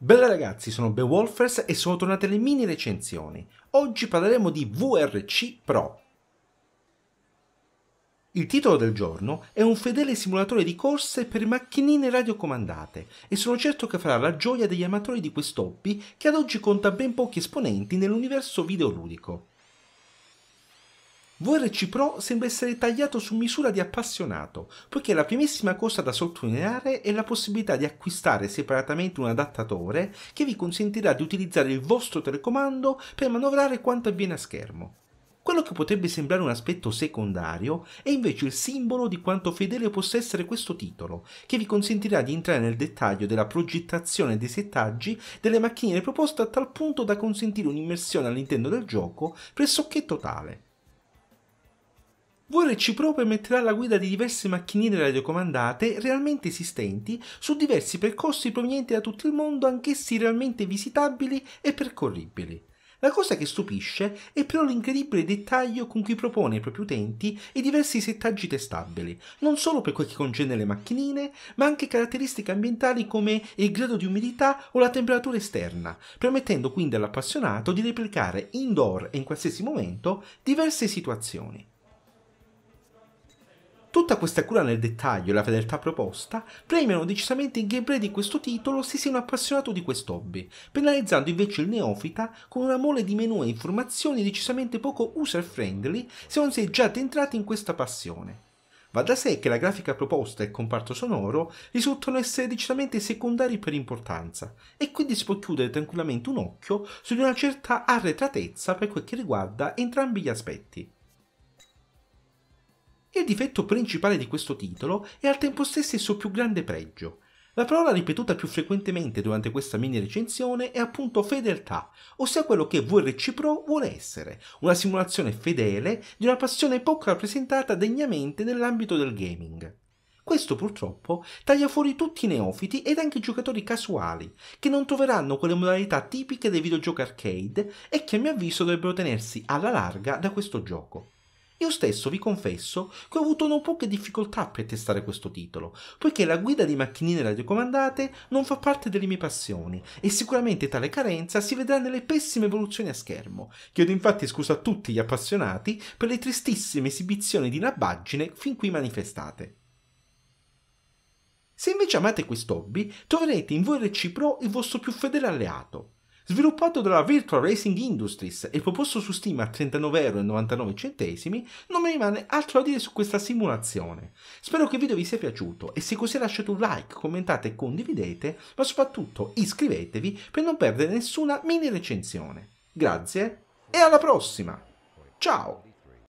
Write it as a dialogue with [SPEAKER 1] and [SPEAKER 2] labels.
[SPEAKER 1] Bella ragazzi, sono Beowulfers e sono tornate le mini recensioni. Oggi parleremo di VRC Pro. Il titolo del giorno è un fedele simulatore di corse per macchinine radiocomandate e sono certo che farà la gioia degli amatori di quest'hobby che ad oggi conta ben pochi esponenti nell'universo videoludico. VRC Pro sembra essere tagliato su misura di appassionato, poiché la primissima cosa da sottolineare è la possibilità di acquistare separatamente un adattatore che vi consentirà di utilizzare il vostro telecomando per manovrare quanto avviene a schermo. Quello che potrebbe sembrare un aspetto secondario è invece il simbolo di quanto fedele possa essere questo titolo, che vi consentirà di entrare nel dettaglio della progettazione e dei settaggi delle macchine proposte a tal punto da consentire un'immersione all'interno del gioco pressoché totale. VRC e metterà alla guida di diverse macchinine radiocomandate realmente esistenti su diversi percorsi provenienti da tutto il mondo, anch'essi realmente visitabili e percorribili. La cosa che stupisce è però l'incredibile dettaglio con cui propone ai propri utenti i diversi settaggi testabili, non solo per quel che concerne le macchinine, ma anche caratteristiche ambientali come il grado di umidità o la temperatura esterna, permettendo quindi all'appassionato di replicare indoor e in qualsiasi momento diverse situazioni. Tutta questa cura nel dettaglio e la fedeltà proposta premiano decisamente il gameplay di questo titolo se sei un appassionato di questo hobby, penalizzando invece il neofita con una mole di menu e informazioni decisamente poco user friendly se non sei già addentrato in questa passione. Va da sé che la grafica proposta e il comparto sonoro risultano essere decisamente secondari per importanza, e quindi si può chiudere tranquillamente un occhio su di una certa arretratezza per quel che riguarda entrambi gli aspetti. Il difetto principale di questo titolo è al tempo stesso il suo più grande pregio. La parola ripetuta più frequentemente durante questa mini recensione è appunto fedeltà, ossia quello che VRC Pro vuole essere, una simulazione fedele di una passione poco rappresentata degnamente nell'ambito del gaming. Questo purtroppo taglia fuori tutti i neofiti ed anche i giocatori casuali, che non troveranno quelle modalità tipiche dei videogiochi arcade e che a mio avviso dovrebbero tenersi alla larga da questo gioco. Io stesso vi confesso che ho avuto non poche difficoltà per testare questo titolo, poiché la guida di macchinine radiocomandate non fa parte delle mie passioni e sicuramente tale carenza si vedrà nelle pessime evoluzioni a schermo. Chiedo infatti scusa a tutti gli appassionati per le tristissime esibizioni di nabbaggine fin qui manifestate. Se invece amate quest'hobby, troverete in VRC Pro il vostro più fedele alleato. Sviluppato dalla Virtual Racing Industries e proposto su Steam a 39,99€, non mi rimane altro da dire su questa simulazione. Spero che il video vi sia piaciuto e se così lasciate un like, commentate e condividete, ma soprattutto iscrivetevi per non perdere nessuna mini recensione. Grazie e alla prossima! Ciao!